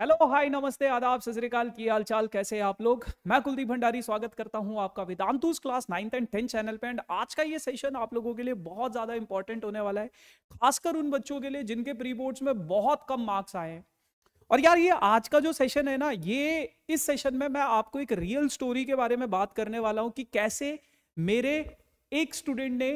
hello hi नमस्ते आदाब सजरिकाल की हाल चाल कैसे आप लोग मैं कुलदीप भंडारी स्वागत करता हूं आपका Vedantu's class ninth and tenth channel पे एंड आज का ये सेशन आप लोगों के लिए बहुत ज़्यादा इंपॉर्टेंट होने वाला है खासकर उन बच्चों के लिए जिनके प्री बोर्ड्स में बहुत कम मार्क्स आए हैं और यार ये आज का जो सेशन है ना ये इस सेशन में मैं आपको एक रियल स्टोरी के बारे में बात करने वाला हूँ कि कैसे मेरे एक स्टूडेंट ने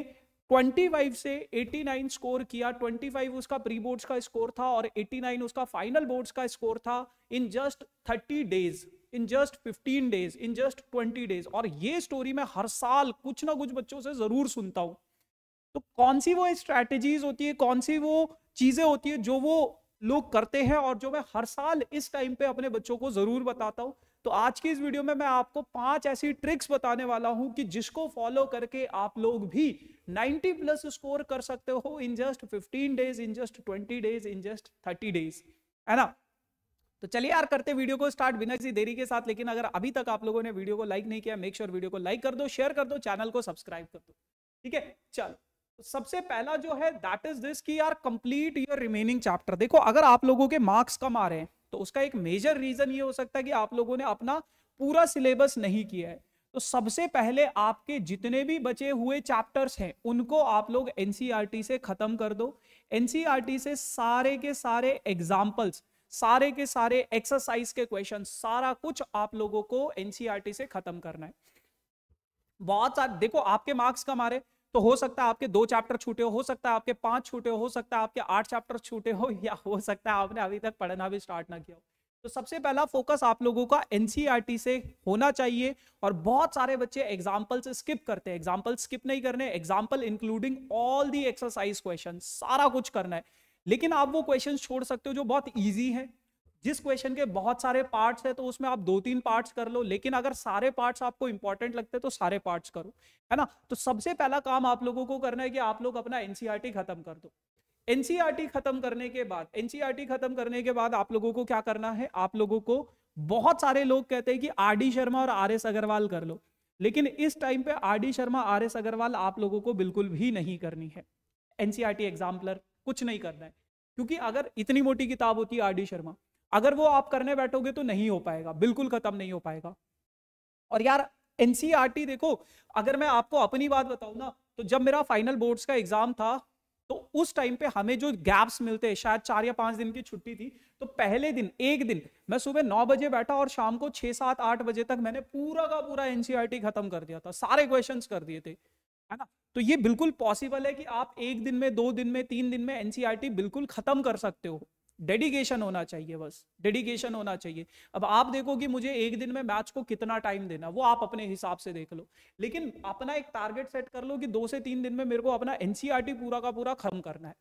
25 से 89 स्कोर किया 25 उसका प्री बोर्ड्स का स्कोर था और 89 उसका फाइनल बोर्ड्स का स्कोर था in just 30 days in just 15 days in just 20 days और ये स्टोरी मैं हर साल कुछ ना कुछ बच्चों से जरूर सुनता हूँ तो कौन सी वो स्ट्रैटेजीज होती है कौन सी वो चीजें होती है जो वो लोग करते हैं और जो मैं हर साल इस टाइम पे अपने बच्चों को जरूर बताता हूँ तो आज की इस वीडियो में मैं आपको पांच ऐसी ट्रिक्स बताने वाला हूं कि जिसको फॉलो करके आप लोग भी 90 प्लस स्कोर कर सकते हो in just 15 days in just 20 days in just 30 days है ना तो चलिए यार करते वीडियो को स्टार्ट बिना किसी देरी के साथ लेकिन अगर अभी तक आप लोगों ने वीडियो को लाइक नहीं किया मेक श्योर sure वीडियो को लाइक कर दो शेयर कर दो चैनल को सब्सक्राइब कर दो ठीक है चलो तो सबसे पहला जो है दैट इज दिस की यार कंप्लीट योर रिमेनिंग चैप्टर देखो अगर आप लोगों के मार्क्स कम आ रहे हैं तो उसका एक मेजर रीजन ये हो सकता है कि आप लोगों ने अपना पूरा सिलेबस नहीं किया है तो सबसे पहले आपके जितने भी बचे हुए चैप्टर्स हैं उनको आप लोग एनसीईआरटी e से खत्म कर दो एनसीईआरटी e से सारे के सारे एग्जाम्पल्स सारे के सारे एक्सरसाइज के क्वेश्चन सारा कुछ आप लोगों को एनसीईआरटी e से खत्म करना है बहुत सारे देखो आपके मार्क्स कम आ रहे तो हो सकता है आपके दो चैप्टर छूटे हो हो सकता है आपके पांच छूटे हो हो सकता है आपके आठ चैप्टर छूटे हो या हो सकता है आपने अभी तक पढ़ना भी स्टार्ट ना किया हो तो सबसे पहला फोकस आप लोगों का एनसीईआरटी e से होना चाहिए और बहुत सारे बच्चे एग्जाम्पल से स्किप करते हैं एग्जाम्पल स्किप नहीं करने example including all the exercise question सारा कुछ करना है लेकिन आप वो क्वेश्चन छोड़ सकते हो जो बहुत ईजी है जिस क्वेश्चन के बहुत सारे पार्ट्स है तो उसमें आप दो तीन पार्ट्स कर लो लेकिन अगर सारे पार्ट्स आपको इंपॉर्टेंट लगते हैं तो सारे पार्ट्स करो है ना तो सबसे पहला काम आप लोगों को करना है कि आप लोग अपना एनसीईआरटी e खत्म कर दो एनसीईआरटी e खत्म करने के बाद एनसीईआरटी e खत्म करने के बाद आप लोगों को क्या करना है आप लोगों को बहुत सारे लोग कहते हैं कि आर डी शर्मा और आर एस अग्रवाल कर लो लेकिन इस टाइम पे R D Sharma R S Agarwal आप लोगों को बिल्कुल भी नहीं करनी है एनसीईआरटी एग्जाम्पलर कुछ नहीं करना है क्योंकि अगर इतनी मोटी किताब होती है आर डी शर्मा अगर वो आप करने बैठोगे तो नहीं हो पाएगा बिल्कुल खत्म नहीं हो पाएगा और यार एनसीईआरटी e देखो अगर मैं आपको अपनी बात बताऊं ना तो जब मेरा फाइनल बोर्ड्स का एग्जाम था तो उस टाइम पे हमें जो गैप्स मिलते शायद चार या पांच दिन की छुट्टी थी तो पहले दिन एक दिन मैं सुबह नौ बजे बैठा और शाम को छह सात आठ बजे तक मैंने पूरा का पूरा एनसीईआरटी e खत्म कर दिया था सारे क्वेश्चंस कर दिए थे है ना तो ये बिल्कुल पॉसिबल है कि आप एक दिन में दो दिन में तीन दिन में एनसीआरटी e बिल्कुल खत्म कर सकते हो डेडिकेशन होना चाहिए बस डेडिकेशन होना चाहिए अब आप देखो कि मुझे एक दिन में मैच को कितना टाइम देना वो आप अपने हिसाब से देख लो लेकिन अपना एक टारगेट सेट कर लो कि दो से तीन दिन में मेरे को अपना एनसीईआरटी e पूरा का पूरा खत्म करना है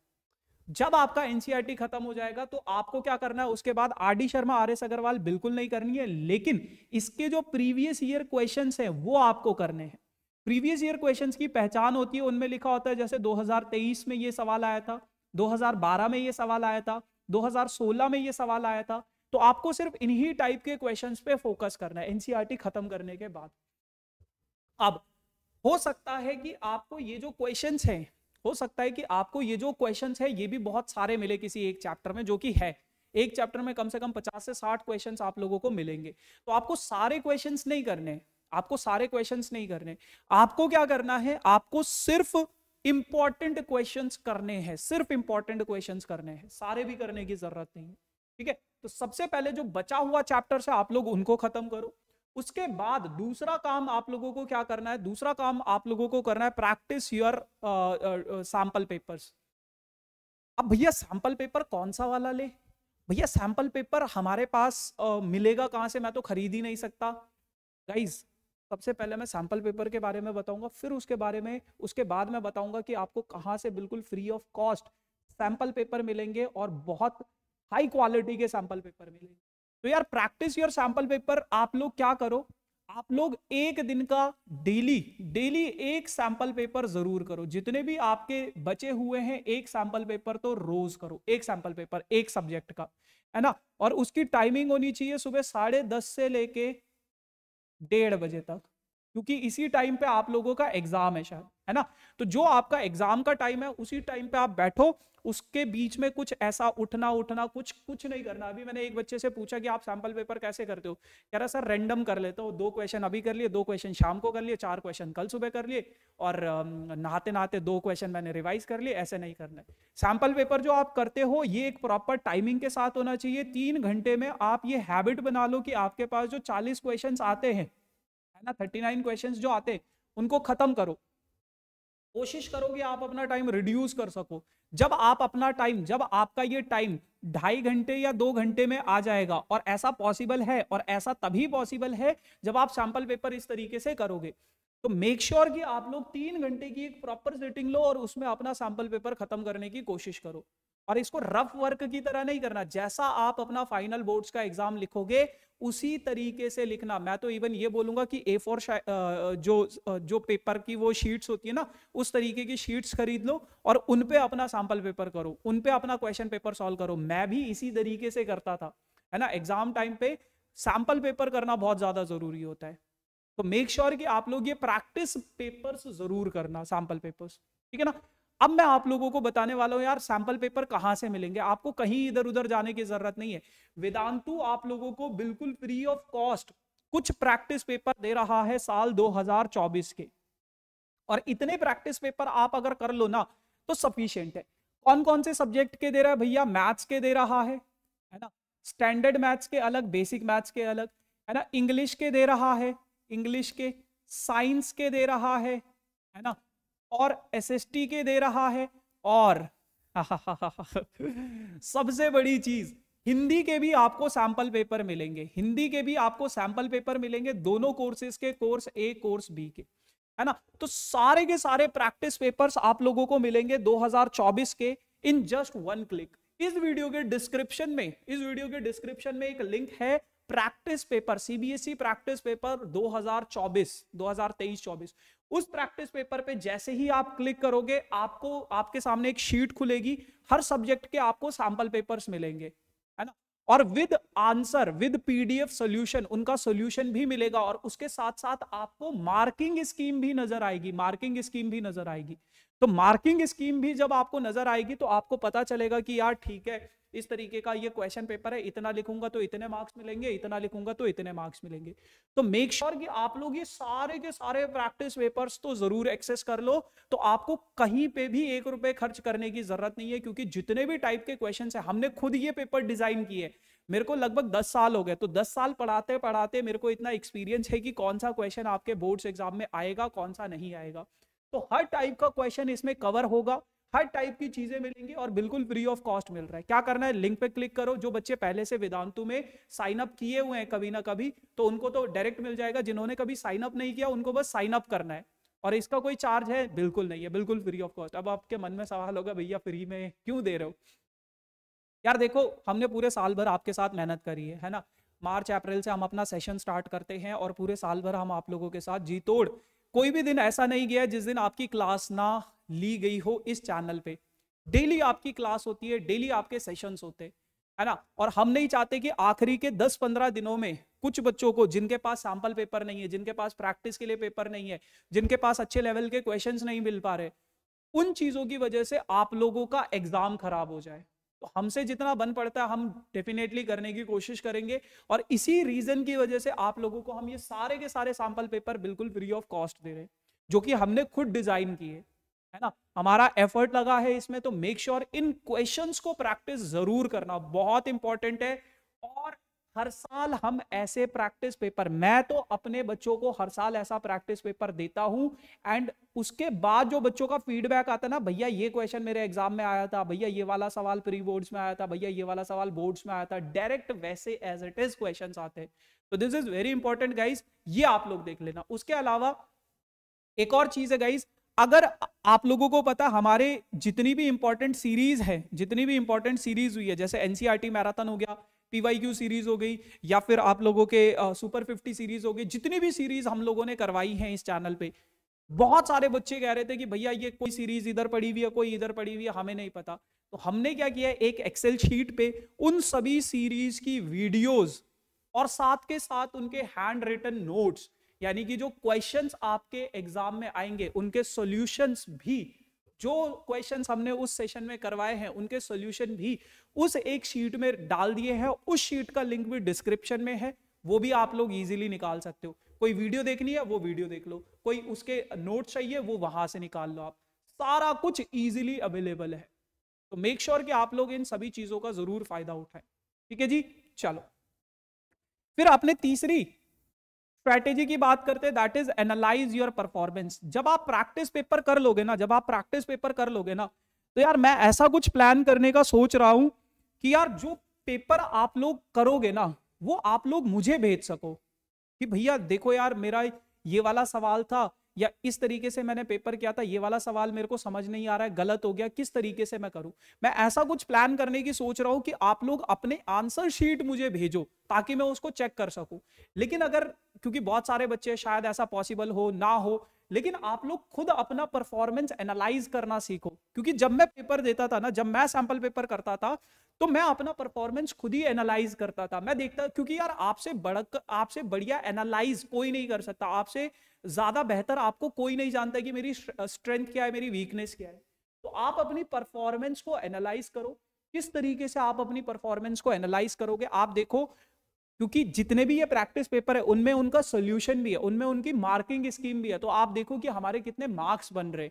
जब आपका एनसीईआरटी e खत्म हो जाएगा तो आपको क्या करना है उसके बाद R D Sharma R S Agarwal बिल्कुल नहीं करनी है लेकिन इसके जो प्रीवियस ईयर क्वेश्चन है वो आपको करने हैं प्रीवियस ईयर क्वेश्चन की पहचान होती है उनमें लिखा होता है जैसे तेईस में ये सवाल आया था 2012 में ये सवाल आया था 2016 में ये सवाल आया था तो आपको सिर्फ इन्हीं टाइप के क्वेश्चंस पे फोकस करना है एनसीईआरटी e खत्म करने के बाद अब हो सकता है कि आपको ये जो क्वेश्चंस हैं हो सकता है कि आपको ये जो क्वेश्चंस हैं ये भी बहुत सारे मिले किसी एक चैप्टर में जो कि है एक चैप्टर में कम से कम 50 से 60 क्वेश्चंस आप लोगों को मिलेंगे तो आपको सारे क्वेश्चंस नहीं करने आपको सारे क्वेश्चंस नहीं करने आपको क्या करना है आपको सिर्फ इंपॉर्टेंट क्वेश्चन करने हैं सिर्फ इंपॉर्टेंट क्वेश्चन करने हैं सारे भी करने की जरूरत नहीं है ठीक है तो सबसे पहले जो बचा हुआ चैप्टर है आप लोग उनको खत्म करो उसके बाद दूसरा काम आप लोगों को क्या करना है दूसरा काम आप लोगों को करना है प्रैक्टिस योर सैंपल पेपर्स अब भैया सैंपल पेपर कौन सा वाला ले भैया सैंपल पेपर हमारे पास uh, मिलेगा कहां से मैं तो खरीद ही नहीं सकता गाइज सबसे पहले मैं सैम्पल पेपर के बारे में बताऊंगा फिर उसके बारे में उसके बाद मैं बताऊंगा कि आपको कहाँ से बिल्कुल free of cost sample paper मिलेंगे और बहुत हाई क्वालिटी के सैम्पल पेपर मिलेंगे तो यार प्रैक्टिस योर सैम्पल पेपर आप लोग क्या करो आप लोग एक दिन का डेली डेली एक सैंपल पेपर जरूर करो जितने भी आपके बचे हुए हैं एक सैंपल पेपर तो रोज करो एक सैंपल पेपर एक सब्जेक्ट का है ना और उसकी टाइमिंग होनी चाहिए सुबह साढ़े दस से लेके डेढ़ बजे तक क्योंकि इसी टाइम पे आप लोगों का एग्जाम है शायद है ना तो जो आपका एग्जाम का टाइम है उसी टाइम पे आप बैठो उसके बीच में कुछ ऐसा उठना उठना कुछ कुछ नहीं करना अभी मैंने एक बच्चे से पूछा कि आप सैंपल पेपर कैसे करते हो कह रहा सर रेंडम कर लेता हूँ दो क्वेश्चन अभी कर लिए दो क्वेश्चन शाम को कर लिए चार क्वेश्चन कल सुबह कर लिए और नहाते नहाते दो क्वेश्चन मैंने रिवाइज कर लिए ऐसे नहीं करना सैंपल पेपर जो आप करते हो ये एक प्रॉपर टाइमिंग के साथ होना चाहिए तीन घंटे में आप ये हैबिट बना लो कि आपके पास जो चालीस क्वेश्चन आते हैं है ना थर्टी नाइन क्वेश्चन जो आते उनको खत्म करो कोशिश करो कि आप अपना टाइम रिड्यूस कर सको जब आप अपना टाइम जब आपका ये टाइम ढाई घंटे या दो घंटे में आ जाएगा और ऐसा पॉसिबल है और ऐसा तभी पॉसिबल है जब आप सैंपल पेपर इस तरीके से करोगे तो मेक श्योर sure कि आप लोग तीन घंटे की एक प्रॉपर सेटिंग लो और उसमें अपना सैंपल पेपर खत्म करने की कोशिश करो और इसको रफ वर्क की तरह नहीं करना जैसा आप अपना फाइनल बोर्ड्स का एग्जाम लिखोगे उसी तरीके से लिखना मैं तो इवन ये बोलूंगा कि ए फोर जो जो पेपर की वो शीट्स होती है ना उस तरीके की शीट्स खरीद लो और उन पे अपना सैंपल पेपर करो उन पे अपना क्वेश्चन पेपर सॉल्व करो मैं भी इसी तरीके से करता था है ना एग्जाम टाइम पे सैंपल पेपर करना बहुत ज्यादा जरूरी होता है तो मेक श्योर sure कि आप लोग ये प्रैक्टिस पेपर्स जरूर करना सैंपल पेपर्स ठीक है ना अब मैं आप लोगों को बताने वाला हूं यार सैंपल पेपर कहां से मिलेंगे आपको कहीं इधर उधर जाने की जरूरत नहीं है वेदांतु आप लोगों को बिल्कुल फ्री ऑफ कॉस्ट कुछ प्रैक्टिस पेपर दे रहा है साल 2024 के और इतने प्रैक्टिस पेपर आप अगर कर लो ना तो सफिशियंट है कौन कौन से सब्जेक्ट के दे रहा है भैया मैथ्स के दे रहा है है ना स्टैंडर्ड मैथ्स के अलग बेसिक मैथ्स के अलग है ना इंग्लिश के दे रहा है इंग्लिश के साइंस के दे रहा है है ना और एसएसटी के दे रहा है और सबसे बड़ी चीज हिंदी के भी आपको सैंपल पेपर मिलेंगे हिंदी के भी आपको सैंपल पेपर मिलेंगे दोनों कोर्सेज के कोर्स ए कोर्स बी के है ना तो सारे के सारे प्रैक्टिस पेपर्स आप लोगों को मिलेंगे 2024 के इन जस्ट वन क्लिक इस वीडियो के डिस्क्रिप्शन में इस वीडियो के डिस्क्रिप्शन में एक लिंक है practice paper CBSE practice paper 2024 2023-24 उस प्रैक्टिस पेपर पे जैसे ही आप क्लिक करोगे आपको आपके सामने एक शीट खुलेगी हर सब्जेक्ट के आपको सैंपल पेपर्स मिलेंगे है ना और with answer with PDF solution उनका सॉल्यूशन भी मिलेगा और उसके साथ साथ आपको मार्किंग स्कीम भी नजर आएगी मार्किंग स्कीम भी नजर आएगी तो मार्किंग स्कीम भी जब आपको नजर आएगी तो आपको पता चलेगा कि यार ठीक है इस तरीके का ये क्वेश्चन पेपर है इतना लिखूंगा तो इतने मार्क्स मिलेंगे इतना लिखूंगा तो इतने मार्क्स मिलेंगे तो मेक श्योर sure कि आप लोग ये सारे के सारे प्रैक्टिस पेपर्स तो जरूर एक्सेस कर लो तो आपको कहीं पे भी एक रुपए खर्च करने की जरूरत नहीं है क्योंकि जितने भी टाइप के क्वेश्चन है हमने खुद ये पेपर डिजाइन किए मेरे को लगभग दस साल हो गए तो दस साल पढ़ाते पढ़ाते मेरे को इतना एक्सपीरियंस है कि कौन सा क्वेश्चन आपके बोर्ड्स एग्जाम में आएगा कौन सा नहीं आएगा तो हर टाइप का क्वेश्चन इसमें कवर होगा हर टाइप की चीजें मिलेंगी और बिल्कुल फ्री ऑफ कॉस्ट मिल रहा है क्या करना है लिंक पे क्लिक करो जो बच्चे पहले से वेदांतु में साइन अप किए हुए हैं कभी ना कभी तो उनको तो डायरेक्ट मिल जाएगा जिन्होंने कभी साइन अप नहीं किया उनको बस साइन अप करना है और इसका कोई चार्ज है बिल्कुल नहीं है बिल्कुल फ्री ऑफ कॉस्ट अब आपके मन में सवाल होगा भैया फ्री में क्यों दे रहे हो यार देखो हमने पूरे साल भर आपके साथ मेहनत करी है है ना मार्च अप्रैल से हम अपना सेशन स्टार्ट करते हैं और पूरे साल भर हम आप लोगों के साथ जी तोड़ कोई भी दिन ऐसा नहीं गया जिस दिन आपकी क्लास ना ली गई हो इस चैनल पे डेली आपकी क्लास होती है डेली आपके सेशंस होते हैं है ना और हम नहीं चाहते कि आखिरी के 10-15 दिनों में कुछ बच्चों को जिनके पास सैंपल पेपर नहीं है जिनके पास प्रैक्टिस के लिए पेपर नहीं है जिनके पास अच्छे लेवल के क्वेश्चंस नहीं मिल पा रहे उन चीजों की वजह से आप लोगों का एग्जाम खराब हो जाए तो हमसे जितना बन पड़ता है हम डेफिनेटली करने की कोशिश करेंगे और इसी रीजन की वजह से आप लोगों को हम ये सारे के सारे सैंपल पेपर बिल्कुल फ्री ऑफ कॉस्ट दे रहे हैं जो कि हमने खुद डिजाइन किए है ना हमारा एफर्ट लगा है इसमें तो मेक श्योर sure इन क्वेश्चंस को प्रैक्टिस जरूर करना बहुत इंपॉर्टेंट है और हर साल हम ऐसे प्रैक्टिस पेपर मैं तो अपने बच्चों को हर साल ऐसा प्रैक्टिस पेपर देता हूं एंड उसके बाद जो बच्चों का फीडबैक आता है ना भैया ये क्वेश्चन मेरे एग्जाम में आया था भैया ये वाला सवाल प्री बोर्ड्स में आया था भैया ये वाला सवाल बोर्ड्स में आया था डायरेक्ट वैसे एज इट इज क्वेश्चन आते हैं तो this is very important guys ये आप लोग देख लेना उसके अलावा एक और चीज है गाइज अगर आप लोगों को पता हमारे जितनी भी इंपॉर्टेंट सीरीज है जितनी भी इंपॉर्टेंट सीरीज हुई है जैसे एनसीआरटी मैराथन e हो गया पीवाईक्यू सीरीज हो गई या फिर आप लोगों के सुपर फिफ्टी सीरीज हो गई जितनी भी सीरीज हम लोगों ने करवाई है इस चैनल पे बहुत सारे बच्चे कह रहे थे कि भैया ये कोई सीरीज इधर पड़ी हुई है कोई इधर पड़ी हुई है हमें नहीं पता तो हमने क्या किया एक एक्सेल शीट पे उन सभी सीरीज की वीडियोस और साथ के साथ उनके हैंड रिटन नोट्स यानी कि जो क्वेश्चंस आपके एग्जाम में आएंगे उनके सॉल्यूशंस भी जो क्वेश्चन हमने उस सेशन में करवाए हैं उनके सोल्यूशन भी उस एक शीट में डाल दिए हैं उस शीट का लिंक भी डिस्क्रिप्शन में है वो भी आप लोग इजीली निकाल सकते हो कोई वीडियो देखनी है वो वीडियो देख लो कोई उसके नोट चाहिए वो वहां से निकाल लो आप सारा कुछ इजीली अवेलेबल है तो मेक श्योर sure कि आप लोग इन सभी चीजों का जरूर फायदा उठाएं ठीक है जी चलो फिर आपने तीसरी स्ट्रैटेजी की बात करते हैं that is analyse your performance जब आप प्रैक्टिस पेपर कर लोगे ना जब आप प्रैक्टिस पेपर कर लोगे ना तो यार मैं ऐसा कुछ प्लान करने का सोच रहा हूं कि यार जो पेपर आप लोग करोगे ना वो आप लोग मुझे भेज सको कि भैया देखो यार मेरा ये वाला सवाल था या इस तरीके से मैंने पेपर किया था ये वाला सवाल मेरे को समझ नहीं आ रहा है गलत हो गया किस तरीके से मैं करूं मैं ऐसा कुछ प्लान करने की सोच रहा हूं कि आप लोग अपने आंसर शीट मुझे भेजो ताकि मैं उसको चेक कर सकूं लेकिन अगर क्योंकि बहुत सारे बच्चे शायद ऐसा पॉसिबल हो ना हो लेकिन आप लोग खुद अपना परफॉर्मेंस एनालाइज करना सीखो क्योंकि जब मैं पेपर देता था ना जब मैं सैंपल पेपर करता था तो मैं अपना परफॉर्मेंस खुद ही एनालाइज करता था मैं देखता क्योंकि यार आपसे बड़क आपसे बढ़िया एनालाइज कोई नहीं कर सकता आपसे ज़्यादा बेहतर आपको कोई नहीं जानता कि मेरी स्ट्रेंथ क्या है मेरी वीकनेस क्या है तो आप अपनी परफॉर्मेंस को एनालाइज करो किस तरीके से आप अपनी परफॉर्मेंस को एनालाइज करोगे आप देखो क्योंकि जितने भी ये प्रैक्टिस पेपर है उनमें उनका सोल्यूशन भी है उनमें उनकी मार्किंग स्कीम भी है तो आप देखो कि हमारे कितने मार्क्स बन रहे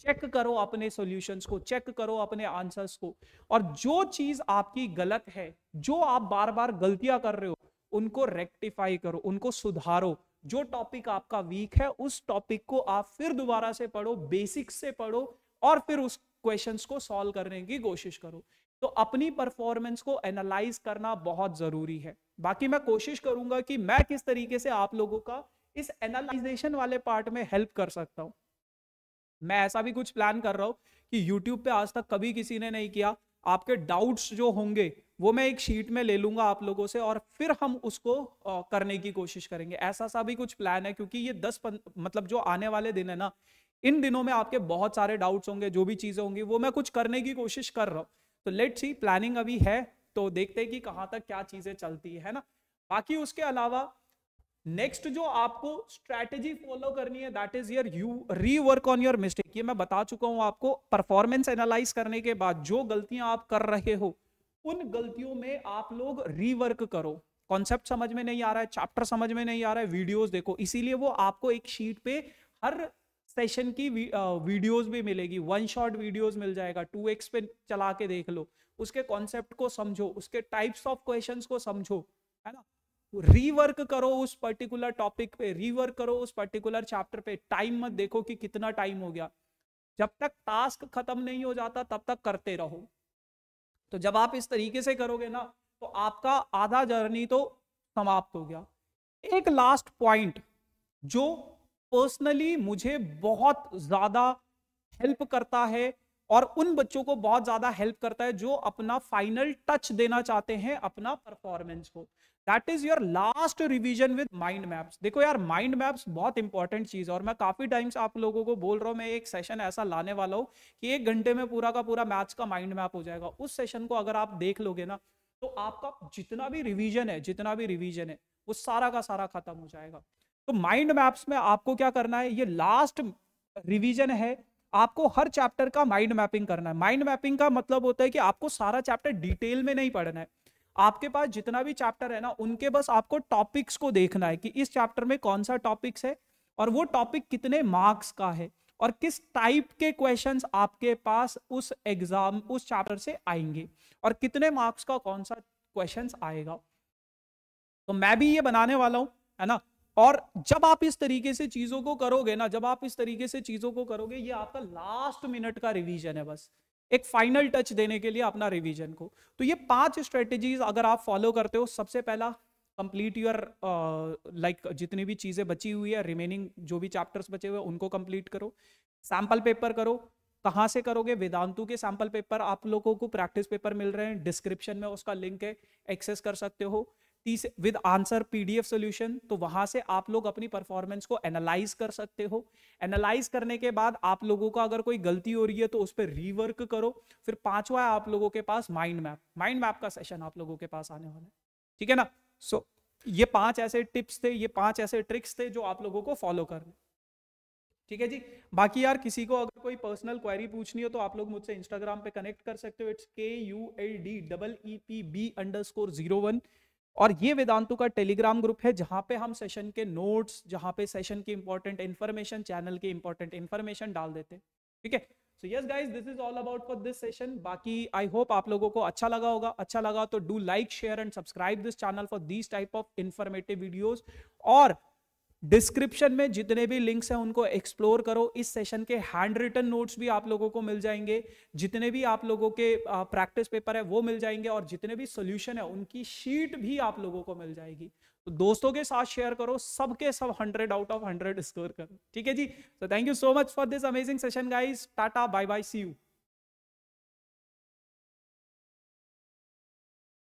चेक करो अपने सॉल्यूशंस को चेक करो अपने आंसर्स को और जो चीज आपकी गलत है जो आप बार बार गलतियां कर रहे हो उनको रेक्टिफाई करो उनको सुधारो जो टॉपिक आपका वीक है उस टॉपिक को आप फिर दोबारा से पढ़ो बेसिक से पढ़ो और फिर उस क्वेश्चंस को सॉल्व करने की कोशिश करो तो अपनी परफॉर्मेंस को एनालाइज करना बहुत जरूरी है बाकी मैं कोशिश करूंगा कि मैं किस तरीके से आप लोगों का इस एनालाइजेशन वाले पार्ट में हेल्प कर सकता हूं मैं ऐसा भी कुछ प्लान कर रहा हूं कि YouTube पे आज तक कभी किसी ने नहीं किया आपके डाउट्स जो होंगे वो मैं एक शीट में ले लूंगा आप लोगों से और फिर हम उसको करने की कोशिश करेंगे ऐसा सा भी कुछ प्लान है क्योंकि ये दस पन, मतलब जो आने वाले दिन है ना इन दिनों में आपके बहुत सारे डाउट्स होंगे जो भी चीज़ें होंगी वो मैं कुछ करने की कोशिश कर रहा हूँ तो लेट सी प्लानिंग अभी है तो देखते हैं कि कहाँ तक क्या चीज़ें चलती है ना बाकी उसके अलावा नेक्स्ट जो आपको स्ट्रैटेजी फॉलो करनी है that is you rework on your mistake ये मैं बता चुका हूं आपको परफॉर्मेंस एनालाइज करने के बाद जो गलतियां आप कर रहे हो उन गलतियों में आप लोग रीवर्क करो कॉन्सेप्ट समझ में नहीं आ रहा है चैप्टर समझ में नहीं आ रहा है वीडियोस देखो इसीलिए वो आपको एक शीट पे हर सेशन की वीडियोस भी मिलेगी वन शॉट वीडियोस मिल जाएगा टू एक्स पे चला के देख लो उसके कॉन्सेप्ट को समझो उसके टाइप्स ऑफ क्वेश्चंस को समझो है ना रीवर्क करो उस पर्टिकुलर टॉपिक पे रीवर्क करो उस पर्टिकुलर चैप्टर पे टाइम मत देखो कि कितना टाइम हो गया जब तक टास्क खत्म नहीं हो जाता तब तक करते रहो तो जब आप इस तरीके से करोगे ना तो आपका आधा जर्नी तो समाप्त हो गया एक लास्ट पॉइंट जो पर्सनली मुझे बहुत ज़्यादा हेल्प करता है और उन बच्चों को बहुत ज़्यादा हेल्प करता है जो अपना फाइनल टच देना चाहते हैं अपना परफॉर्मेंस को that is your last revision with mind maps देखो यार माइंड मैप्स बहुत इंपॉर्टेंट चीज है और मैं काफी टाइम्स आप लोगों को बोल रहा हूँ मैं एक सेशन ऐसा लाने वाला हूँ कि एक घंटे में पूरा का पूरा मैथ्स का माइंड मैप हो जाएगा उस सेशन को अगर आप देख लोगे ना तो आपका जितना भी रिविजन है जितना भी रिविजन है वो सारा का सारा खत्म हो जाएगा तो माइंड मैप्स में आपको क्या करना है ये लास्ट रिविजन है आपको हर चैप्टर का माइंड मैपिंग करना है माइंड मैपिंग का मतलब होता है कि आपको सारा चैप्टर डिटेल में नहीं पढ़ना है आपके पास जितना भी चैप्टर है ना उनके बस आपको टॉपिक्स को देखना है कि इस चैप्टर में कौन सा टॉपिक्स है और वो टॉपिक कितने मार्क्स का है और किस टाइप के क्वेश्चंस आपके पास उस एग्जाम उस चैप्टर से आएंगे और कितने मार्क्स का कौन सा क्वेश्चंस आएगा तो मैं भी ये बनाने वाला हूं है ना और जब आप इस तरीके से चीजों को करोगे ना जब आप इस तरीके से चीजों को करोगे ये आपका लास्ट मिनट का रिवीजन है बस एक फाइनल टच देने के लिए अपना रिवीजन को तो ये पांच स्ट्रेटेजीज अगर आप फॉलो करते हो सबसे पहला कंप्लीट योर लाइक जितनी भी चीज़ें बची हुई है रिमेनिंग जो भी चैप्टर्स बचे हुए उनको कंप्लीट करो सैंपल पेपर करो कहाँ से करोगे वेदांतु के सैंपल पेपर आप लोगों को प्रैक्टिस पेपर मिल रहे हैं डिस्क्रिप्शन में उसका लिंक है एक्सेस कर सकते हो विद आंसर पीडीएफ सॉल्यूशन तो वहां से आप लोग अपनी परफॉर्मेंस को एनालाइज कर सकते हो एनालाइज करने के बाद आप लोगों का अगर कोई गलती हो रही है तो उस पर रीवर्क करो फिर पांचवा है आप लोगों के पास माइंड मैप माइंड मैप का सेशन आप लोगों के पास आने वाला है ठीक है ना सो so, ये पांच ऐसे टिप्स थे ये पांच ऐसे ट्रिक्स थे जो आप लोगों को फॉलो करने ठीक है जी बाकी यार किसी को अगर कोई पर्सनल क्वेरी पूछनी हो तो आप लोग मुझसे इंस्टाग्राम पे कनेक्ट कर सकते हो it's K U L D double E P B underscore zero one और ये वेदांतु का टेलीग्राम ग्रुप है जहां पे हम सेशन के नोट्स जहां पे सेशन की इंपॉर्टेंट इन्फॉर्मेशन चैनल की इंपॉर्टेंट इन्फॉर्मेशन डाल देते हैं ठीक है so yes guys this is all about for this session बाकी आई होप आप लोगों को अच्छा लगा होगा अच्छा लगा तो do like share and subscribe this channel for this type of informative videos और डिस्क्रिप्शन में जितने भी लिंक्स हैं उनको एक्सप्लोर करो इस सेशन के हैंड रिटन नोट्स भी आप लोगों को मिल जाएंगे जितने भी आप लोगों के प्रैक्टिस पेपर है वो मिल जाएंगे और जितने भी सोल्यूशन है उनकी शीट भी आप लोगों को मिल जाएगी तो दोस्तों के साथ शेयर करो सबके सब hundred out of hundred score करो ठीक है जी तो thank you so much for this amazing session guys tata bye bye see you